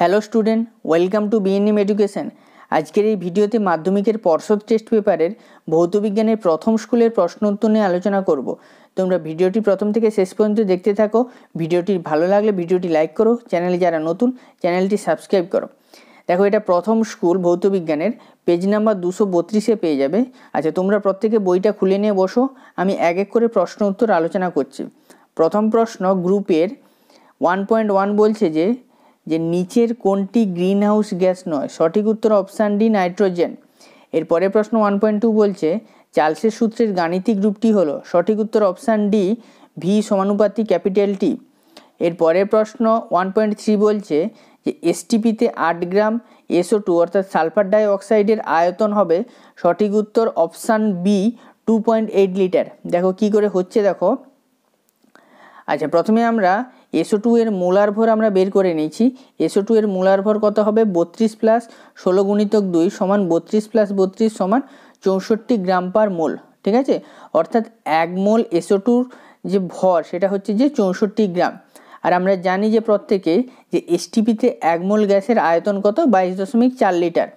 hello student welcome to BNM education আজকের এই ভিডিওতে মাধ্যমিকের পর্ষদ টেস্ট পেপারের ভৌতবিজ্ঞানের প্রথম স্কুলের প্রশ্ন উত্তর নিয়ে আলোচনা করব তোমরা ভিডিওটি প্রথম থেকে শেষ পর্যন্ত দেখতে থাকো ভিডিওটি ভালো লাগলে ভিডিওটি লাইক করো চ্যানেলে যারা নতুন চ্যানেলটি সাবস্ক্রাইব করো দেখো এটা প্রথম স্কুল ভৌতবিজ্ঞানের পেজ নাম্বার দুশো বত্রিশে পেয়ে যাবে আচ্ছা তোমরা প্রত্যেকে বইটা খুলে নিয়ে বসো আমি এক এক করে প্রশ্ন উত্তর আলোচনা করছি প্রথম প্রশ্ন গ্রুপের ওয়ান পয়েন্ট ওয়ান বলছে যে যে নিচের কোনটি গ্রিন হাউস গ্যাস নয় সঠিক উত্তর অপশান ডি নাইট্রোজেন এরপরে প্রশ্ন ওয়ান পয়েন্ট টু বলছে চার্লসের সূত্রের গাণিতিক রূপটি হলো সঠিক উত্তর অপশান ডি ভি সমানুপাতি ক্যাপিটাল টি এরপরে প্রশ্ন ওয়ান পয়েন্ট থ্রি বলছে যে এসটিপিতে আট গ্রাম এসও টু অর্থাৎ সালফার ডাই অক্সাইডের আয়তন হবে সঠিক উত্তর option B two point eight litre দেখো কি করে হচ্ছে দেখো আচ্ছা প্রথমে আমরা এসো টু এর মোলার ভর আমরা বের করে নিয়েছি এসো টু এর মোলার ভর কত হবে বত্রিশ প্লাস ষোলো গুণিতক দুই সমান বত্রিশ প্লাস বত্রিশ সমান চৌষট্টি গ্রাম পার মোল ঠিক আছে অর্থাৎ এক মোল এসো টুর যে ভর সেটা হচ্ছে যে চৌষট্টি গ্রাম আর আমরা জানি যে প্রত্যেকে যে এসটিপিতে এক মোল গ্যাসের আয়তন কত বাইশ দশমিক চার লিটার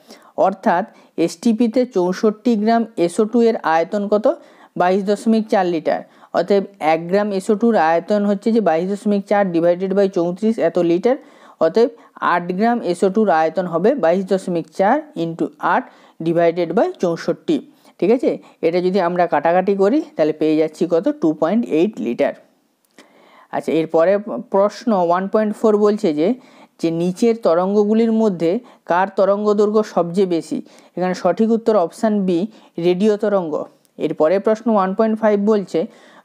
অর্থাৎ এসটিপিতে চৌষট্টি গ্রাম এসো টু এর আয়তন কত বাইশ দশমিক চার লিটার অতএব এক গ্রাম এসো টুর আয়তন হচ্ছে যে বাইশ দশমিক চার ডিভাইডেড বাই চৌত্রিশ এত লিটার অতএব আট গ্রাম এসো টুর আয়তন হবে বাইশ দশমিক চার ইন্টু আট ডিভাইডেড বাই চৌষট্টি ঠিক আছে এটা যদি আমরা কাটাকাটি করি তাহলে পেয়ে যাচ্ছি কত টু পয়েন্ট এইট লিটার আচ্ছা এরপরে প্রশ্ন ওয়ান পয়েন্ট ফোর বলছে যে যে নিচের তরঙ্গগুলির মধ্যে কার তরঙ্গ দৈর্ঘ্য সবচেয়ে বেশি এখানে সঠিক উত্তর অপশান বি রেডিও তরঙ্গ এরপরে প্রশ্ন ওয়ান পয়েন্ট ফাইভ বলছে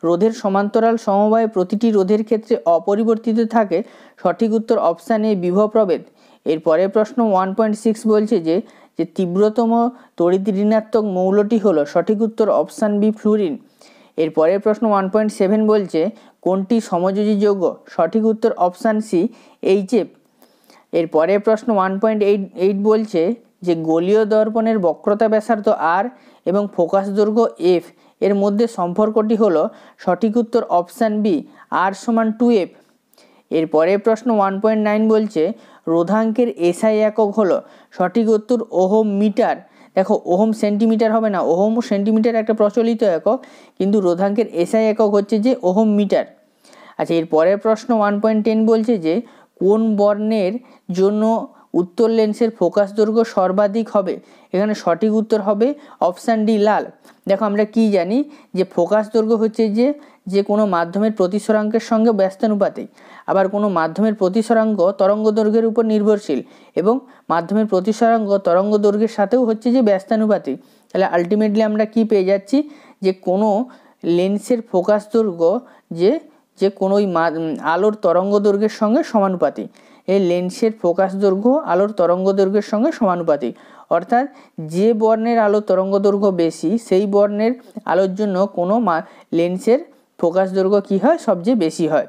রোধের সমান্তরাল সমবায় প্রতিটি রোধের ক্ষেত্রে অপরিবর্তিত থাকে সঠিক উত্তর অপশান এ বিভব প্রভেদ এর পরের প্রশ্ন ওয়ান পয়েন্ট সিক্স বলছে যে যে তীব্রতম তড়িৎ ঋণাত্মক মৌলটি হলো সঠিক উত্তর অপশান বি ফ্লুরিন এর পরের প্রশ্ন ওয়ান পয়েন্ট সেভেন বলছে কোনটি সমযোজী যোগ্য সঠিক উত্তর অপশান সি এইচ এর পরের প্রশ্ন ওয়ান পয়েন্ট এইট এইট বলছে যে গোলীয় দর্পণের বক্রতা ব্যাসার্ধ আর এবং ফোকাস দৈর্ঘ্য এফ এর মধ্যে সম্পর্কটি হলো সঠিক উত্তর অপশান বি আর সমান টু এফ এর পরের প্রশ্ন ওয়ান পয়েন্ট নাইন বলছে রোধাঙ্কের এসআই একক হলো সঠিক উত্তর ওহম মিটার দেখো ওহম সেন্টিমিটার হবে না ওহোম সেন্টিমিটার একটা প্রচলিত একক কিন্তু রোধাঙ্কের এসআই একক হচ্ছে যে ওহম মিটার আচ্ছা এর পরের প্রশ্ন ওয়ান পয়েন্ট টেন বলছে যে কোন বর্ণের জন্য উত্তর লেন্সের ফোকাস দৈর্ঘ্য সর্বাধিক হবে এখানে সঠিক উত্তর হবে অপশান ডি লাল দেখো আমরা কি জানি যে ফোকাস দৈর্ঘ্য হচ্ছে যে যে কোনো মাধ্যমের প্রতিসরাঙ্কের সঙ্গে ব্যস্তানুপাতিক আবার কোনো মাধ্যমের প্রতিসরাঙ্গ তরঙ্গ দৈর্ঘ্যের উপর নির্ভরশীল এবং মাধ্যমের প্রতিসরাঙ্গ তরঙ্গ দৈর্ঘ্যের সাথেও হচ্ছে যে ব্যস্তানুপাতিক তাহলে আলটিমেটলি আমরা কি পেয়ে যাচ্ছি যে কোনো লেন্সের ফোকাস দৈর্ঘ্য যে যে কোনো আলোর তরঙ্গ দৈর্ঘ্যের সঙ্গে সমানুপাতিক এই লেন্সের ফোকাস দৈর্ঘ্য আলোর তরঙ্গ দৈর্ঘ্যের সঙ্গে সমানুপাতিক অর্থাৎ যে বর্ণের আলো তরঙ্গ দৈর্ঘ্য বেশি সেই বর্ণের আলোর জন্য কোনো মা লেন্সের ফোকাস দৈর্ঘ্য কী হয় সবচেয়ে বেশি হয়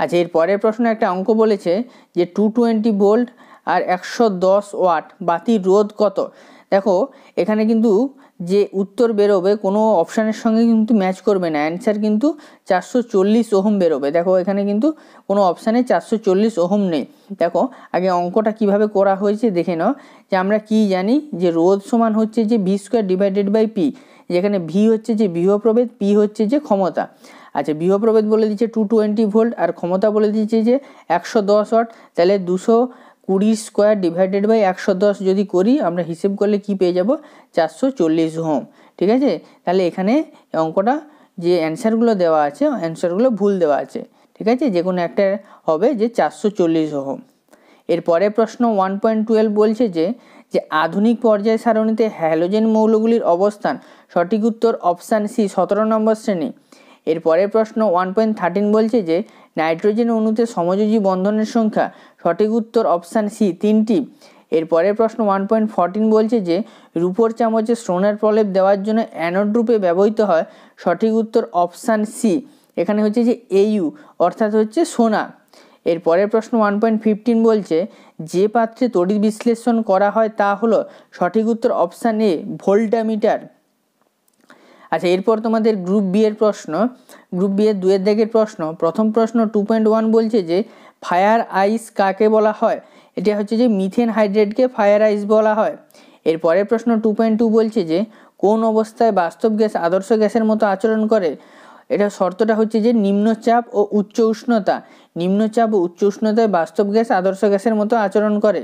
আচ্ছা এর পরের প্রশ্ন একটা অঙ্ক বলেছে যে টু টোয়েন্টি ভোল্ট আর একশো দশ ওয়াট বাতির রোধ কত দেখো এখানে কিন্তু যে উত্তর বেরোবে কোনো অপশানের সঙ্গে কিন্তু ম্যাচ করবে না অ্যান্সার কিন্তু চারশো চল্লিশ ওহম বেরোবে দেখো এখানে কিন্তু কোনো অপশানে চারশো চল্লিশ ওহম নেই দেখো আগে অঙ্কটা কিভাবে করা হয়েছে দেখে নাও যে আমরা কি জানি যে রোদ সমান হচ্ছে যে V square divided by P যেখানে ভি হচ্ছে যে বিহপ্রভেদ পি হচ্ছে যে ক্ষমতা আচ্ছা বিহপ্রভেদ বলে দিচ্ছে টু টোয়েন্টি ভোল্ট আর ক্ষমতা বলে দিচ্ছে যে একশো দশ ওয়াট তাহলে দুশো কুড়ি স্কোয়ার ডিভাইডেড বাই একশো দশ যদি করি আমরা হিসেব করলে কি পেয়ে যাব চারশো চল্লিশ হোম ঠিক আছে তাহলে এখানে অঙ্কটা যে অ্যান্সারগুলো দেওয়া আছে অ্যান্সারগুলো ভুল দেওয়া আছে ঠিক আছে যে কোনো একটা হবে যে চারশো চল্লিশ হোম এরপরে প্রশ্ন ওয়ান পয়েন্ট টুয়েলভ বলছে যে যে আধুনিক পর্যায় সারণীতে হ্যালোজেন মৌলগুলির অবস্থান সঠিক উত্তর অপশান সি সতেরো নম্বর শ্রেণী এরপরের প্রশ্ন ওয়ান পয়েন্ট থার্টিন বলছে যে নাইট্রোজেন অণুতে সমযোজী বন্ধনের সংখ্যা সঠিক উত্তর অপশান সি তিনটি এর পরের প্রশ্ন ওয়ান পয়েন্ট ফোরটিন বলছে যে রূপোর চামচে সোনার প্রলেপ দেওয়ার জন্য অ্যানোড রূপে ব্যবহৃত হয় সঠিক উত্তর অপশান সি এখানে হচ্ছে যে এইউ অর্থাৎ হচ্ছে সোনা এর পরের প্রশ্ন ওয়ান পয়েন্ট ফিফটিন বলছে যে পাত্রে তড়িৎ বিশ্লেষণ করা হয় তা হলো সঠিক উত্তর অপশান এ ভোল্টামিটার আচ্ছা এরপর তোমাদের গ্রুপ বি এর প্রশ্ন গ্রুপ বি এর দুয়ের দিকের প্রশ্ন প্রথম প্রশ্ন টু পয়েন্ট ওয়ান বলছে যে ফায়ার আইস কাকে বলা হয় এটা হচ্ছে যে মিথেন হাইড্রেটকে ফায়ার আইস বলা হয় এর প্রশ্ন টু পয়েন্ট টু বলছে যে কোন অবস্থায় বাস্তব গ্যাস আদর্শ গ্যাসের মতো আচরণ করে এটা শর্তটা হচ্ছে যে নিম্নচাপ ও উচ্চ উষ্ণতা নিম্নচাপ ও উচ্চ উষ্ণতায় বাস্তব গ্যাস আদর্শ গ্যাসের মতো আচরণ করে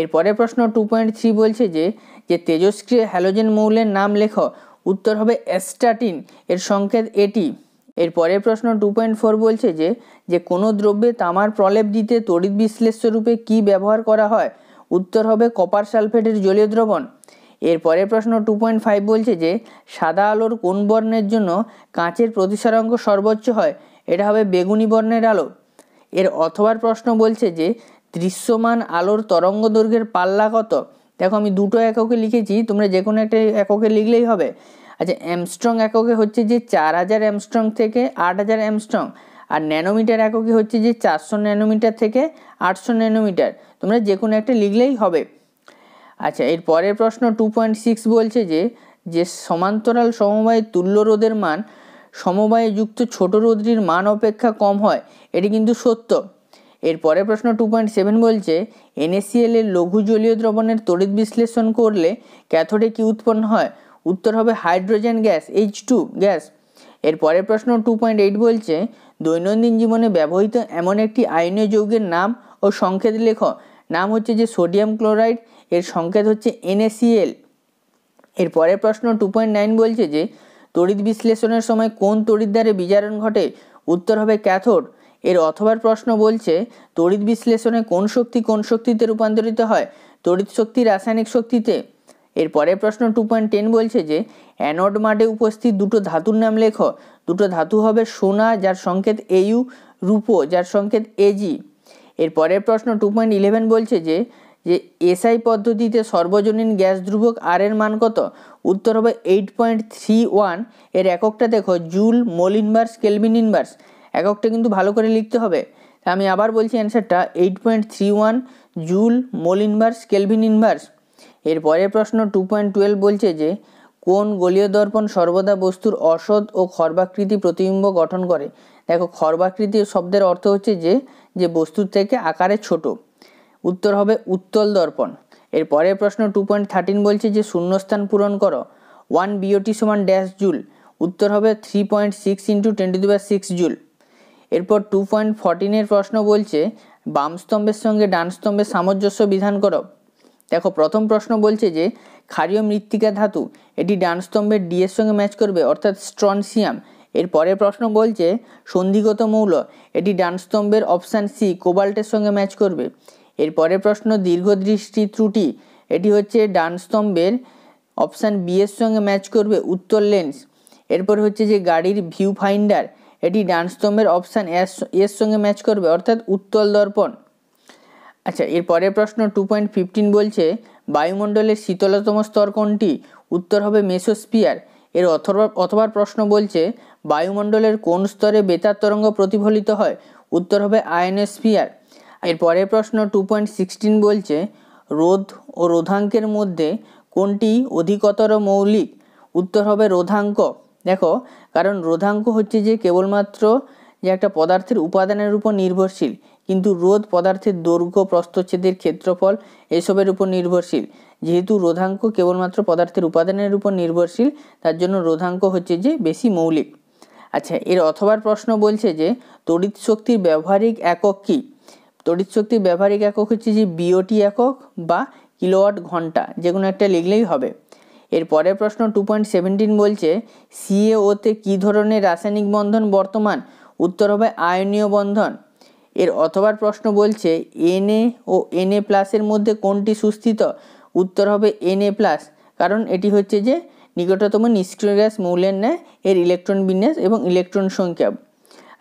এরপরের প্রশ্ন টু পয়েন্ট থ্রি বলছে যে যে তেজস্ক্রিয় হ্যালোজেন মৌলের নাম লেখো উত্তর হবে অ্যাস্টাটিন এর সংকেত এটি এর পরের প্রশ্ন টু পয়েন্ট ফোর বলছে যে যে কোনো দ্রব্যে তামার প্রলেপ দিতে তড়িৎ বিশ্লেষ্য রূপে কী ব্যবহার করা হয় উত্তর হবে কপার সালফেটের জলীয় দ্রবণ এর পরের প্রশ্ন টু পয়েন্ট ফাইভ বলছে যে সাদা আলোর কোন বর্ণের জন্য কাঁচের প্রতিসারাঙ্ক সর্বোচ্চ হয় এটা হবে বেগুনি বর্ণের আলো এর অথবার প্রশ্ন বলছে যে দৃশ্যমান আলোর তরঙ্গ দৈর্ঘ্যের পাল্লা কত দেখো আমি দুটো এককে লিখেছি তোমরা যে কোনো একটা এককে লিখলেই হবে আচ্ছা অ্যামস্ট্রং এককে হচ্ছে যে চার হাজার অ্যামস্ট্রং থেকে আট হাজার অ্যামস্ট্রং আর ন্যানোমিটার এককে হচ্ছে যে চারশো ন্যানোমিটার থেকে আটশো ন্যানোমিটার তোমরা যে কোনো একটা লিখলেই হবে আচ্ছা এর পরের প্রশ্ন টু পয়েন্ট সিক্স বলছে যে যে সমান্তরাল সমবায়ে তুল্য রোধের মান সমবায়ে যুক্ত ছোট রোদটির মান অপেক্ষা কম হয় এটি কিন্তু সত্য এর পরের প্রশ্ন টু পয়েন্ট সেভেন বলছে এনএসিএল এর লঘু জলীয় দ্রবণের তড়িৎ বিশ্লেষণ করলে ক্যাথোডে কি উৎপন্ন হয় উত্তর হবে hydrogen gas H two gas এর পরের প্রশ্ন টু পয়েন্ট এইট বলছে দৈনন্দিন জীবনে ব্যবহৃত এমন একটি আয়নীয় যৌগের নাম ও সংকেত লেখ নাম হচ্ছে যে সোডিয়াম ক্লোরাইড এর সংকেত হচ্ছে এনএসিএল এর পরের প্রশ্ন টু পয়েন্ট নাইন বলছে যে তড়িৎ বিশ্লেষণের সময় কোন তড়িৎ দ্বারে ঘটে উত্তর হবে ক্যাথোড এর অথবার প্রশ্ন বলছে তড়িৎ বিশ্লেষণে কোন শক্তি কোন শক্তিতে রূপান্তরিত হয় তড়িৎ শক্তি রাসায়নিক শক্তিতে এর পরের প্রশ্ন টু পয়েন্ট টেন বলছে যে অ্যানোড মাঠে উপস্থিত দুটো ধাতুর নাম লেখো দুটো ধাতু হবে সোনা যার সংকেত এইউ রূপো যার সংকেত এজি এর পরের প্রশ্ন টু পয়েন্ট ইলেভেন বলছে যে যে এসআই পদ্ধতিতে সর্বজনীন গ্যাস ধ্রুবক আর এর মান কত উত্তর হবে এইট পয়েন্ট থ্রি ওয়ান এর এককটা দেখো joule mole inverse kelvin inverse এককটা কিন্তু ভালো করে লিখতে হবে আমি আবার বলছি অ্যান্সারটা eight point three one joule mole inverse kelvin inverse এর পরের প্রশ্ন টু পয়েন্ট টুয়েলভ বলছে যে কোন গোলীয় দর্পণ সর্বদা বস্তুর অসৎ ও খর্বাকৃতি প্রতিবিম্ব গঠন করে দেখো খর্বাকৃতি শব্দের অর্থ হচ্ছে যে যে বস্তুর থেকে আকারে ছোট উত্তর হবে উত্তল দর্পণ এর পরের প্রশ্ন টু পয়েন্ট থার্টিন বলছে যে শূন্যস্থান পূরণ করো ওয়ান বিওটি সমান ড্যাশ জুল উত্তর হবে three point six into twenty two six joule এরপর টু পয়েন্ট ফর্টিনের প্রশ্ন বলছে বাম স্তম্ভের সঙ্গে ডান স্তম্ভের সামঞ্জস্য বিধান কর দেখো প্রথম প্রশ্ন বলছে যে ক্ষারীয় মৃত্তিকা ধাতু এটি ডান স্তম্ভের ডি এর সঙ্গে ম্যাচ করবে অর্থাৎ স্ট্রনসিয়াম এর পরের প্রশ্ন বলছে সন্ধিগত মৌল এটি ডান স্তম্ভের অপশান সি কোবাল্টের সঙ্গে ম্যাচ করবে এর পরে প্রশ্ন দীর্ঘদৃষ্টি ত্রুটি এটি হচ্ছে ডান স্তম্ভের অপশান বি এর সঙ্গে ম্যাচ করবে উত্তর লেন্স এরপর হচ্ছে যে গাড়ির ভিউ ফাইন্ডার এটি ডান স্তম্ভের অপশান এস এর সঙ্গে ম্যাচ করবে অর্থাৎ উত্তল দর্পণ আচ্ছা এর পরের প্রশ্ন টু পয়েন্ট ফিফটিন বলছে বায়ুমণ্ডলের শীতলতম স্তর কোনটি উত্তর হবে মেসোস্পিয়ার এর অথবা অথবার প্রশ্ন বলছে বায়ুমণ্ডলের কোন স্তরে বেতার তরঙ্গ প্রতিফলিত হয় উত্তর হবে আয়নোস্ফিয়ার এর পরের প্রশ্ন টু পয়েন্ট সিক্সটিন বলছে রোধ ও রোধাঙ্কের মধ্যে কোনটি অধিকতর মৌলিক উত্তর হবে রোধাঙ্ক দেখো কারণ রোধাঙ্ক হচ্ছে যে কেবলমাত্র যে একটা পদার্থের উপাদানের উপর নির্ভরশীল কিন্তু রোধ পদার্থের দৈর্ঘ্য প্রস্তচ্ছেদের ক্ষেত্রফল এসবের উপর নির্ভরশীল যেহেতু রোধাঙ্ক কেবলমাত্র পদার্থের উপাদানের উপর নির্ভরশীল তার জন্য রোধাঙ্ক হচ্ছে যে বেশি মৌলিক আচ্ছা এর অথবার প্রশ্ন বলছে যে তড়িৎ শক্তির ব্যবহারিক একক কী তড়িৎ শক্তির ব্যবহারিক একক হচ্ছে যে বিওটি একক বা কিলোওয়াট ঘন্টা যে কোনো একটা লিখলেই হবে এর পরের প্রশ্ন টু পয়েন্ট সেভেন্টিন বলছে সিএওতে কী ধরনের রাসায়নিক বন্ধন বর্তমান উত্তর হবে আয়নীয় বন্ধন এর অথবার প্রশ্ন বলছে এনএ ও এনএ প্লাসের মধ্যে কোনটি সুস্থিত উত্তর হবে এনএ প্লাস কারণ এটি হচ্ছে যে নিকটতম নিষ্ক্রিয় গ্যাস মৌলের ন্যায় এর ইলেকট্রন বিন্যাস এবং ইলেকট্রন সংখ্যা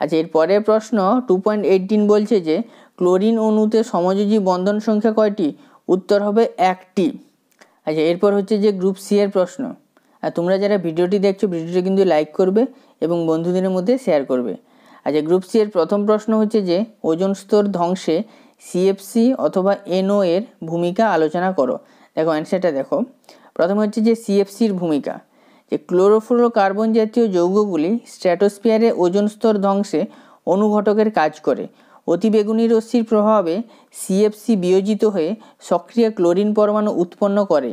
আচ্ছা এর পরের প্রশ্ন টু পয়েন্ট এইটিন বলছে যে ক্লোরিন অণুতে সমযোজী বন্ধন সংখ্যা কয়টি উত্তর হবে একটি আচ্ছা এরপর হচ্ছে যে গ্রুপ সি এর প্রশ্ন আর তোমরা যারা ভিডিওটি দেখছো ভিডিওটি কিন্তু লাইক করবে এবং বন্ধুদের মধ্যে শেয়ার করবে আচ্ছা গ্রুপ সি এর প্রথম প্রশ্ন হচ্ছে যে ওজন স্তর ধ্বংসে সিএফসি অথবা এনও এর ভূমিকা আলোচনা করো দেখো অ্যান্সারটা দেখো প্রথমে হচ্ছে যে সিএফসির ভূমিকা যে কার্বন জাতীয় যৌগগুলি স্ট্র্যাটোস্ফিয়ারে ওজন স্তর ধ্বংসে অনুঘটকের কাজ করে অতিবেগুনি রশ্মির প্রভাবে সিএফসি বিয়োজিত হয়ে সক্রিয় ক্লোরিন পরমাণু উৎপন্ন করে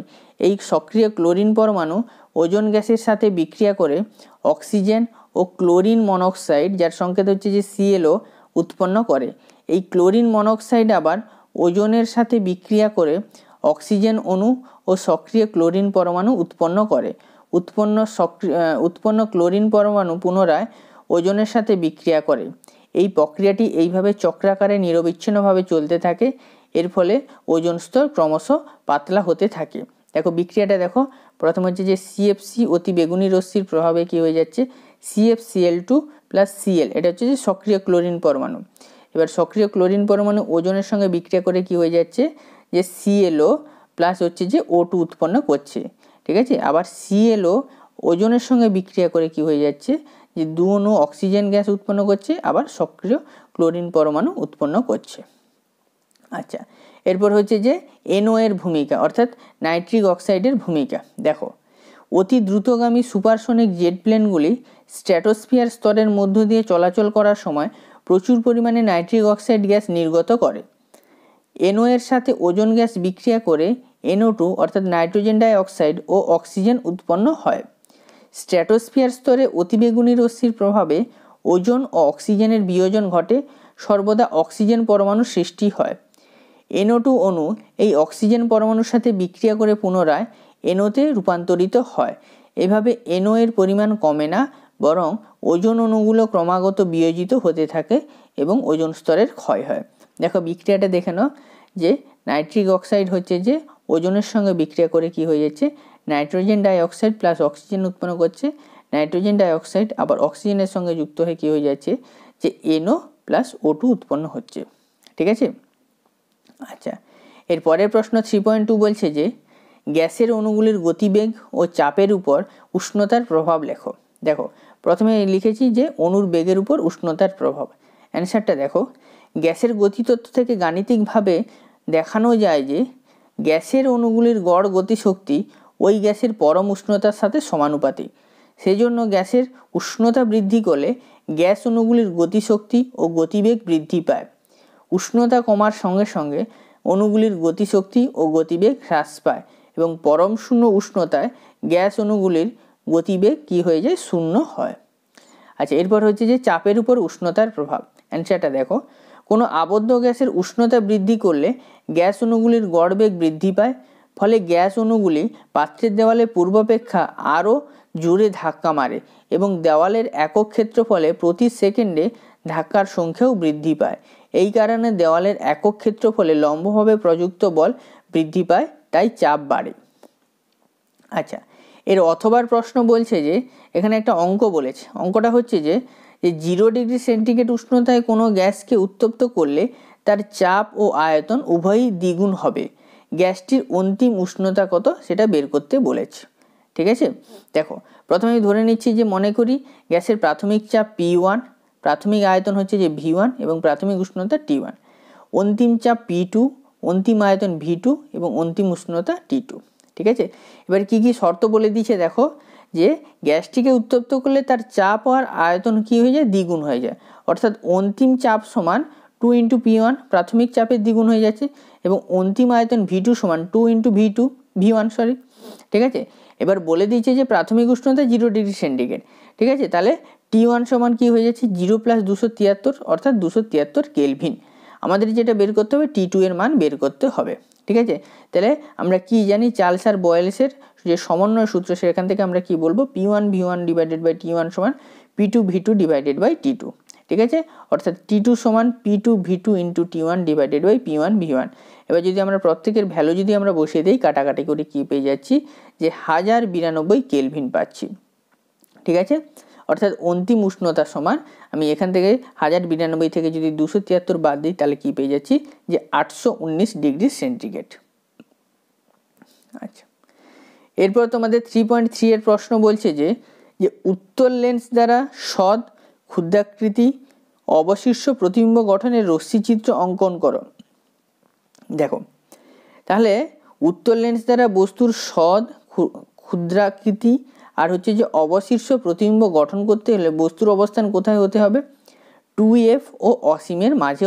এই সক্রিয় ক্লোরিন পরমাণু ওজন গ্যাসের সাথে বিক্রিয়া করে অক্সিজেন ও ক্লোরিন মনোক্সাইড যার সংকেত হচ্ছে যে সিএলও উৎপন্ন করে এই ক্লোরিন মনোক্সাইড আবার ওজনের সাথে বিক্রিয়া করে অক্সিজেন অণু ও সক্রিয় ক্লোরিন পরমাণু উৎপন্ন করে উৎপন্ন সক্রিয় উৎপন্ন ক্লোরিন পরমাণু পুনরায় ওজনের সাথে বিক্রিয়া করে এই প্রক্রিয়াটি এইভাবে চক্রাকারে নিরবিচ্ছিন্নভাবে চলতে থাকে এর ফলে ওজন স্তর ক্রমশ পাতলা হতে থাকে দেখো বিক্রিয়াটা দেখো প্রথম হচ্ছে যে সিএফসি অতি বেগুনি রশ্মির প্রভাবে কী হয়ে যাচ্ছে সিএফসিএল টু প্লাস সিএল এটা হচ্ছে যে সক্রিয় ক্লোরিন পরমাণু এবার সক্রিয় ক্লোরিন পরমাণু ওজনের সঙ্গে বিক্রিয়া করে কি হয়ে যাচ্ছে যে সিএলও প্লাস হচ্ছে যে ও টু উৎপন্ন করছে ঠিক আছে আবার সিএলও ওজনের সঙ্গে বিক্রিয়া করে কি হয়ে যাচ্ছে যে দু অণু অক্সিজেন গ্যাস উৎপন্ন করছে আবার সক্রিয় ক্লোরিন পরমাণু উৎপন্ন করছে আচ্ছা এরপর হচ্ছে যে এনও এর ভূমিকা অর্থাৎ নাইট্রিক অক্সাইডের ভূমিকা দেখো অতি দ্রুতগামী সুপারসনিক জেট প্লেনগুলি স্ট্র্যাটোস্ফিয়ার স্তরের মধ্য দিয়ে চলাচল করার সময় প্রচুর পরিমাণে নাইট্রিক অক্সাইড গ্যাস নির্গত করে এনও এর সাথে ওজন গ্যাস বিক্রিয়া করে এনও টু অর্থাৎ নাইট্রোজেন ডাই অক্সাইড ও অক্সিজেন উৎপন্ন হয় স্ট্র্যাটোস্ফিয়ার স্তরে অতিবেগুনি রশ্মির প্রভাবে ওজন ও অক্সিজেনের বিয়োজন ঘটে সর্বদা অক্সিজেন পরমাণু সৃষ্টি হয় এনও টু অণু এই অক্সিজেন পরমাণুর সাথে বিক্রিয়া করে পুনরায় এনোতে রূপান্তরিত হয় এভাবে এনও এর পরিমাণ কমে না বরং ওজন অণুগুলো ক্রমাগত বিয়োজিত হতে থাকে এবং ওজন স্তরের ক্ষয় হয় দেখো বিক্রিয়াটা দেখে নাও যে নাইট্রিক অক্সাইড হচ্ছে যে ওজনের সঙ্গে বিক্রিয়া করে কি হয়ে যাচ্ছে নাইট্রোজেন ডাইঅক্সাইড প্লাস অক্সিজেন উৎপন্ন করছে নাইট্রোজেন ডাইঅক্সাইড আবার অক্সিজেনের সঙ্গে যুক্ত হয়ে কী হয়ে যাচ্ছে যে এনও প্লাস ও টু উৎপন্ন হচ্ছে ঠিক আছে আচ্ছা এর পরের প্রশ্ন থ্রি পয়েন্ট টু বলছে যে গ্যাসের অণুগুলির গতিবেগ ও চাপের উপর উষ্ণতার প্রভাব লেখো দেখো প্রথমে লিখেছি যে অণুর বেগের উপর উষ্ণতার প্রভাব অ্যান্সারটা দেখো গ্যাসের গতিতত্ত্ব থেকে গাণিতিকভাবে দেখানো যায় যে গ্যাসের অণুগুলির গড় গতিশক্তি ওই গ্যাসের পরম উষ্ণতার সাথে সমানুপাতিক সেজন্য গ্যাসের উষ্ণতা বৃদ্ধি করলে গ্যাস অণুগুলির গতিশক্তি ও গতিবেগ বৃদ্ধি পায় উষ্ণতা কমার সঙ্গে সঙ্গে অণুগুলির গতিশক্তি ও গতিবেগ হ্রাস পায় এবং পরম শূন্য উষ্ণতায় গ্যাস অণুগুলির গতিবেগ কি হয়ে যায় শূন্য হয় আচ্ছা এরপর হচ্ছে যে চাপের উপর উষ্ণতার প্রভাব অ্যান্সারটা দেখো কোনো আবদ্ধ গ্যাসের উষ্ণতা বৃদ্ধি করলে গ্যাস অণুগুলির গড়বেগ বৃদ্ধি পায় ফলে গ্যাস অণুগুলি পাত্রের দেওয়ালে পূর্বাপেক্ষা আরও জোরে ধাক্কা মারে এবং দেওয়ালের একক ক্ষেত্রফলে প্রতি সেকেন্ডে ধাক্কার সংখ্যাও বৃদ্ধি পায় এই কারণে দেওয়ালের একক ক্ষেত্রফলে লম্বভাবে প্রযুক্ত বল বৃদ্ধি পায় তাই চাপ বাড়ে আচ্ছা এর অথবার প্রশ্ন বলছে যে এখানে একটা অঙ্ক বলেছে অঙ্কটা হচ্ছে যে যে জিরো ডিগ্রি সেন্টিগ্রেড উষ্ণতায় কোনো গ্যাসকে উত্তপ্ত করলে তার চাপ ও আয়তন উভয়ই দ্বিগুণ হবে গ্যাসটির অন্তিম উষ্ণতা কত সেটা বের করতে বলেছে ঠিক আছে দেখো প্রথমে আমি ধরে নিচ্ছি যে মনে করি গ্যাসের প্রাথমিক চাপ পি ওয়ান প্রাথমিক আয়তন হচ্ছে যে ভি ওয়ান এবং প্রাথমিক উষ্ণতা টি ওয়ান অন্তিম চাপ পি টু অন্তিম আয়তন ভি টু এবং অন্তিম উষ্ণতা টি টু ঠিক আছে এবার কি কি শর্ত বলে দিয়েছে দেখো যে গ্যাসটিকে উত্তপ্ত করলে তার চাপ আর আয়তন কি হয়ে যায় দ্বিগুণ হয়ে যায় অর্থাৎ অন্তিম চাপ সমান টু ইন্টু পি ওয়ান প্রাথমিক চাপের দ্বিগুণ হয়ে যাচ্ছে এবং অন্তিম আয়তন ভি টু সমান two into V two V one sorry ঠিক আছে এবার বলে দিয়েছে যে প্রাথমিক উষ্ণতা জিরো ডিগ্রি সেন্টিগ্রেড ঠিক আছে তাহলে টি ওয়ান সমান কী হয়ে যাচ্ছে জিরো প্লাস দুশো তিয়াত্তর অর্থাৎ দুশো তিয়াত্তর কেলভিন আমাদের যেটা বের করতে হবে টি টু এর মান বের করতে হবে ঠিক আছে তাহলে আমরা কি জানি চার্লস আর বয়েলসের যে সমন্বয় সূত্র সেখান থেকে আমরা কি বলবো P one V one divided by T one সমান P two V two divided by T two ঠিক আছে অর্থাৎ টি টু সমান P two V two into T one divided by P one V one এবার যদি আমরা প্রত্যেকের value যদি আমরা বসিয়ে দিই কাটাকাটি করে কী পেয়ে যাচ্ছি যে হাজার বিরানব্বই কেলভিন পাচ্ছি ঠিক আছে অর্থাৎ অন্তিম উষ্ণতা সমান আমি এখান থেকে হাজার বিরানব্বই থেকে যদি দুশো তিয়াত্তর বাদ দিই তাহলে কী পেয়ে যাচ্ছি যে আটশো উনিশ ডিগ্রি সেন্টিগ্রেড আচ্ছা এরপর তোমাদের থ্রি পয়েন্ট থ্রি এর প্রশ্ন বলছে যে যে উত্তর লেন্স দ্বারা সদ ক্ষুদ্রাকৃতি অবশিষ্য প্রতিবিম্ব গঠনের রশ্মিচিত্র অঙ্কন করো দেখো তাহলে উত্তর লেন্স দ্বারা বস্তুর সদ ক্ষুদ্রাকৃতি আর হচ্ছে যে অবশিষ্য প্রতিবিম্ব গঠন করতে হলে বস্তুর অবস্থান কোথায় হতে হবে টু এফ ও অসীমের মাঝে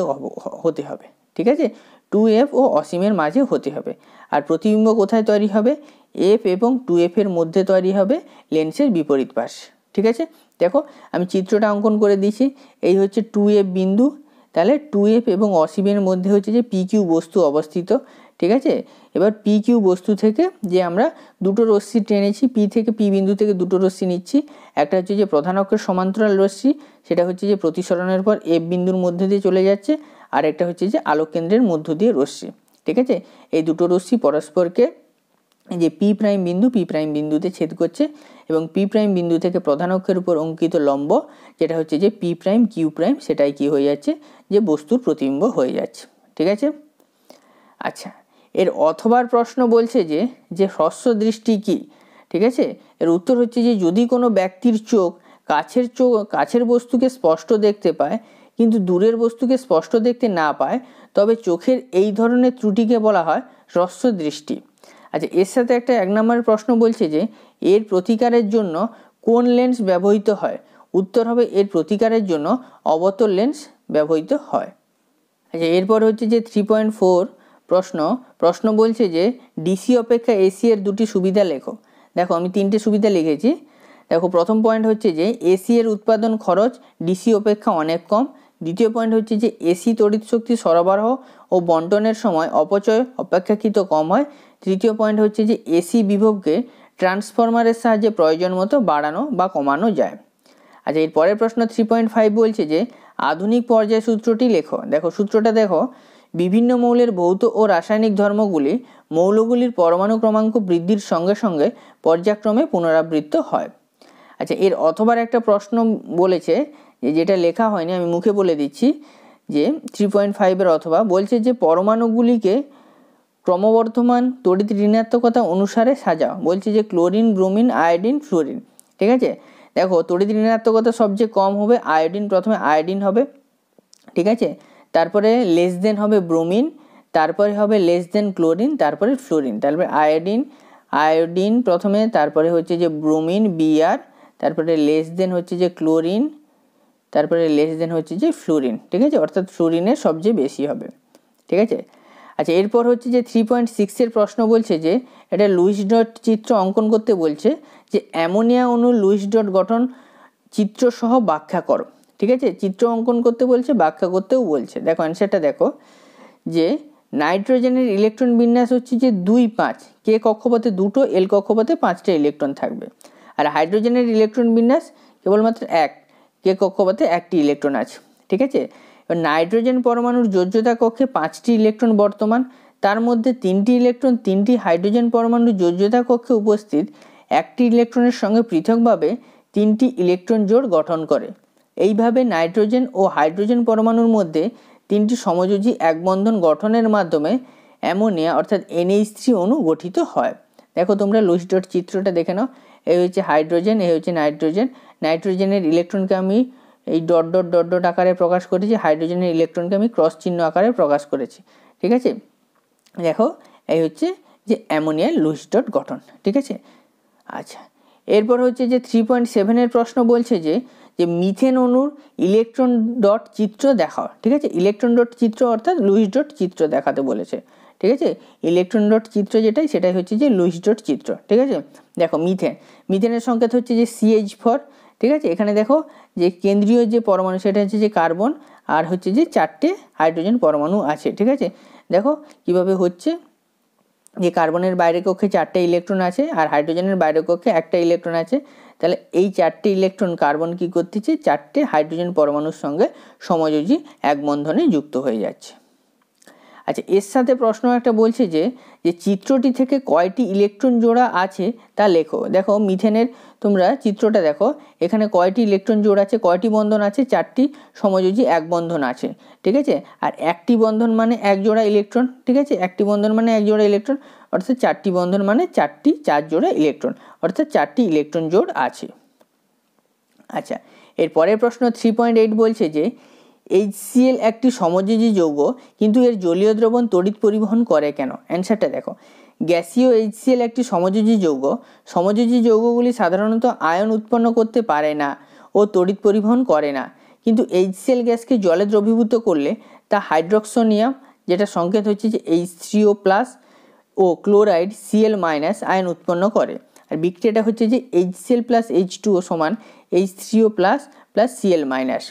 হতে হবে ঠিক আছে টু এফ ও অসীমের মাঝে হতে হবে আর প্রতিবিম্ব কোথায় তৈরি হবে এফ এবং টু এর মধ্যে তৈরি হবে লেন্সের বিপরীত পাশ ঠিক আছে দেখো আমি চিত্রটা অঙ্কন করে দিয়েছি এই হচ্ছে টু এফ বিন্দু তাহলে টু এফ এবং অসীমের মধ্যে হচ্ছে যে পি কিউ বস্তু অবস্থিত ঠিক আছে এবার পি কিউ বস্তু থেকে যে আমরা দুটো রশ্মি টেনেছি পি থেকে পি বিন্দু থেকে দুটো রশ্মি নিচ্ছি একটা হচ্ছে যে প্রধান অক্ষের সমান্তরাল রশ্মি সেটা হচ্ছে যে প্রতিসরণের পর এফ বিন্দুর মধ্যে দিয়ে চলে যাচ্ছে আর একটা হচ্ছে যে আলোক কেন্দ্রের মধ্য দিয়ে রশ্মি ঠিক আছে এই দুটো রশ্মি পরস্পরকে যে পি প্রাইম বিন্দু পি প্রাইম বিন্দুতে ছেদ করছে এবং পি প্রাইম বিন্দু থেকে প্রধান অক্ষের উপর অঙ্কিত লম্ব যেটা হচ্ছে যে পি প্রাইম কিউ প্রাইম সেটাই কি হয়ে যাচ্ছে যে বস্তুর প্রতিবিম্ব হয়ে যাচ্ছে ঠিক আছে আচ্ছা এর অথবার প্রশ্ন বলছে যে যে হ্রস্ব দৃষ্টি কি ঠিক আছে এর উত্তর হচ্ছে যে যদি কোনো ব্যক্তির চোখ কাছের চোখ কাছের বস্তুকে স্পষ্ট দেখতে পায় কিন্তু দূরের বস্তুকে স্পষ্ট দেখতে না পায় তবে চোখের এই ধরনের ত্রুটিকে বলা হয় হ্রস্ব দৃষ্টি আচ্ছা এর সাথে একটা এক নম্বরের প্রশ্ন বলছে যে এর প্রতিকারের জন্য কোন লেন্স ব্যবহৃত হয় উত্তর হবে এর প্রতিকারের জন্য অবতল লেন্স ব্যবহৃত হয় আচ্ছা এরপর হচ্ছে যে থ্রি পয়েন্ট ফোর প্রশ্ন প্রশ্ন বলছে যে ডিসি অপেক্ষা এসি এর দুটি সুবিধা লেখো দেখো আমি তিনটে সুবিধা লিখেছি দেখো প্রথম পয়েন্ট হচ্ছে যে এসি এর উৎপাদন খরচ ডিসি অপেক্ষা অনেক কম দ্বিতীয় পয়েন্ট হচ্ছে যে এসি তড়িৎ শক্তি সরবরাহ ও বন্টনের সময় অপচয় অপেক্ষাকৃত কম হয় তৃতীয় পয়েন্ট হচ্ছে যে এসি বিভবকে ট্রান্সফরমারের সাহায্যে প্রয়োজন মতো বাড়ানো বা কমানো যায় আচ্ছা এর পরের প্রশ্ন থ্রি পয়েন্ট ফাইভ বলছে যে আধুনিক পর্যায় সূত্রটি লেখো দেখো সূত্রটা দেখো বিভিন্ন মৌলের ভৌত ও রাসায়নিক ধর্মগুলি মৌলগুলির পরমাণু ক্রমাঙ্ক বৃদ্ধির সঙ্গে সঙ্গে পর্যায়ক্রমে পুনরাবৃত্ত হয় আচ্ছা এর অথবার একটা প্রশ্ন বলেছে যে যেটা লেখা হয়নি আমি মুখে বলে দিচ্ছি যে থ্রি পয়েন্ট ফাইভের অথবা বলছে যে পরমাণুগুলিকে ক্রমবর্ধমান তড়িৎ ঋণাত্মকতা অনুসারে সাজা বলছে যে ক্লোরিন ব্রোমিন আয়োডিন ফ্লোরিন ঠিক আছে দেখো তড়িৎ ঋণাত্মকতা সবচেয়ে কম হবে আয়োডিন প্রথমে আয়োডিন হবে ঠিক আছে তারপরে লেস দেন হবে ব্রোমিন তারপরে হবে লেস দেন ক্লোরিন তারপরে ফ্লোরিন তারপরে আয়োডিন আয়োডিন প্রথমে তারপরে হচ্ছে যে ব্রোমিন বিআর তারপরে লেস দেন হচ্ছে যে ক্লোরিন তারপরে লেস দেন হচ্ছে যে ফ্লোরিন ঠিক আছে অর্থাৎ ফ্লোরিনের সবচেয়ে বেশি হবে ঠিক আছে আচ্ছা এরপর হচ্ছে যে থ্রি পয়েন্ট সিক্সের প্রশ্ন বলছে যে এটা লুইস ডট চিত্র অঙ্কন করতে বলছে যে অ্যামোনিয়া অনু লুইস ডট গঠন চিত্রসহ ব্যাখ্যা করো ঠিক আছে চিত্র অঙ্কন করতে বলছে ব্যাখ্যা করতেও বলছে দেখো অ্যান্সারটা দেখো যে নাইট্রোজেনের ইলেকট্রন বিন্যাস হচ্ছে যে দুই পাঁচ কে কক্ষপথে দুটো এল কক্ষপথে পাঁচটা ইলেকট্রন থাকবে আর হাইড্রোজেনের ইলেকট্রন বিন্যাস কেবলমাত্র এক কে কক্ষপথে একটি ইলেকট্রন আছে ঠিক আছে এবার নাইট্রোজেন পরমাণুর যোজ্যতা কক্ষে পাঁচটি ইলেকট্রন বর্তমান তার মধ্যে তিনটি ইলেকট্রন তিনটি হাইড্রোজেন পরমাণুর যোজ্যতা কক্ষে উপস্থিত একটি ইলেকট্রনের সঙ্গে পৃথকভাবে তিনটি ইলেকট্রন জোড় গঠন করে এইভাবে নাইট্রোজেন ও হাইড্রোজেন পরমাণুর মধ্যে তিনটি সমযোজী একবন্ধন গঠনের মাধ্যমে অ্যামোনিয়া অর্থাৎ এনএইচ থ্রি অণু গঠিত হয় দেখো তোমরা লুইস ডট চিত্রটা দেখে নাও এই হচ্ছে হাইড্রোজেন এই হচ্ছে নাইট্রোজেন নাইট্রোজেনের ইলেকট্রনকে আমি এই ডট ডট ডট ডট আকারে প্রকাশ করেছি হাইড্রোজেনের ইলেকট্রনকে আমি ক্রস চিহ্ন আকারে প্রকাশ করেছি ঠিক আছে দেখো এই হচ্ছে যে অ্যামোনিয়ার লুইস ডট গঠন ঠিক আছে আচ্ছা এরপর হচ্ছে যে থ্রি পয়েন্ট সেভেনের প্রশ্ন বলছে যে যে মিথেন অনুর ইলেকট্রন ডট চিত্র দেখাও ঠিক আছে ইলেকট্রন ডট চিত্র অর্থাৎ লুইস ডট চিত্র দেখাতে বলেছে ঠিক আছে ইলেকট্রন ডট চিত্র যেটাই সেটাই হচ্ছে যে লুইস ডট চিত্র ঠিক আছে দেখো মিথেন মিথেনের সংকেত হচ্ছে যে সিএইচ ফর ঠিক আছে এখানে দেখো যে কেন্দ্রীয় যে পরমাণু সেটা হচ্ছে যে কার্বন আর হচ্ছে যে চারটে হাইড্রোজেন পরমাণু আছে ঠিক আছে দেখো কিভাবে হচ্ছে যে কার্বনের বাইরের কক্ষে চারটে ইলেকট্রন আছে আর হাইড্রোজেনের বাইরের কক্ষে একটা ইলেকট্রন আছে তাহলে এই চারটে ইলেকট্রন কার্বন কী করতেছে চারটে হাইড্রোজেন পরমাণুর সঙ্গে সমযোজী এক বন্ধনে যুক্ত হয়ে যাচ্ছে আচ্ছা এর সাথে প্রশ্ন একটা বলছে যে যে চিত্রটি থেকে কয়টি ইলেকট্রন জোড়া আছে তা লেখো দেখো মিথেনের তোমরা চিত্রটা দেখো এখানে কয়টি ইলেকট্রন জোড়া আছে কয়টি বন্ধন আছে চারটি সমযোজী এক বন্ধন আছে ঠিক আছে আর একটি বন্ধন মানে এক জোড়া ইলেকট্রন ঠিক আছে একটি বন্ধন মানে এক জোড়া ইলেকট্রন অর্থাৎ চারটি বন্ধন মানে চারটি চার জোড়া ইলেকট্রন অর্থাৎ চারটি ইলেকট্রন জোড় আছে আচ্ছা এর পরের প্রশ্ন থ্রি পয়েন্ট এইট বলছে যে এইচসিএল একটি সমযোজী যৌগ কিন্তু এর জলীয় দ্রবণ তড়িৎ পরিবহন করে কেন অ্যান্সারটা দেখো গ্যাসীয় এইচসিএল একটি সমযোজী যৌগ সমযোজী যৌগগুলি সাধারণত আয়ন উৎপন্ন করতে পারে না ও তড়িৎ পরিবহন করে না কিন্তু এইচসিএল গ্যাসকে জলে দ্রবীভূত করলে তা হাইড্রক্সোনিয়াম যেটা সংকেত হচ্ছে যে এইচ থ্রিও প্লাস ও ক্লোরাইড সিএল মাইনাস আয়ন উৎপন্ন করে আর বিক্রিয়াটা হচ্ছে যে H Cl plus H two O সমান H three O plus plus Cl minus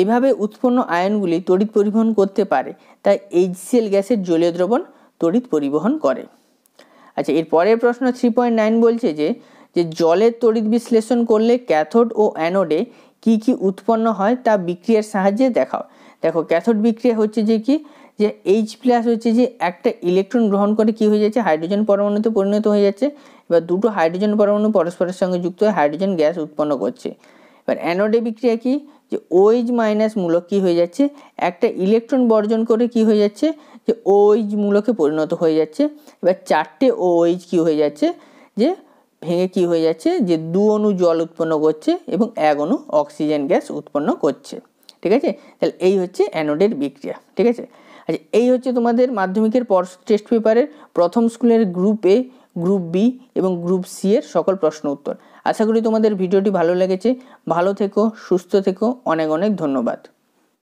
এভাবে উৎপন্ন আয়নগুলি তড়িৎ পরিবহন করতে পারে তাই এইচসিএল গ্যাসের জলীয় দ্রবণ তড়িৎ পরিবহন করে আচ্ছা এর পরের প্রশ্ন থ্রি পয়েন্ট নাইন বলছে যে যে জলের তড়িৎ বিশ্লেষণ করলে ক্যাথোড ও অ্যানোডে কি কি উৎপন্ন হয় তা বিক্রিয়ার সাহায্যে দেখাও দেখো ক্যাথোড বিক্রিয়া হচ্ছে যে কি যে এইচ প্লাস হচ্ছে যে একটা ইলেকট্রন গ্রহণ করে কি হয়ে যাচ্ছে হাইড্রোজেন পরমাণুতে পরিণত হয়ে যাচ্ছে এবার দুটো হাইড্রোজেন পরমাণু পরস্পরের সঙ্গে যুক্ত হয়ে হাইড্রোজেন গ্যাস উৎপন্ন করছে এবার অ্যানোডে বিক্রিয়া কি যে ওইজ মাইনাস মূলক কী হয়ে যাচ্ছে একটা ইলেকট্রন বর্জন করে কি হয়ে যাচ্ছে যে ওইজ মূলকে পরিণত হয়ে যাচ্ছে এবার চারটে ওইজ কী হয়ে যাচ্ছে যে ভেঙে কি হয়ে যাচ্ছে যে দু অণু জল উৎপন্ন করছে এবং এক অণু অক্সিজেন গ্যাস উৎপন্ন করছে ঠিক আছে তাহলে এই হচ্ছে অ্যানোডের বিক্রিয়া ঠিক আছে আচ্ছা এই হচ্ছে তোমাদের মাধ্যমিকের পর টেস্ট পেপারের প্রথম স্কুলের গ্রুপ এ গ্রুপ বি এবং গ্রুপ সি এর সকল প্রশ্ন উত্তর আশা করি তোমাদের ভিডিওটি ভালো লেগেছে ভালো থেকো সুস্থ থেকো অনেক অনেক ধন্যবাদ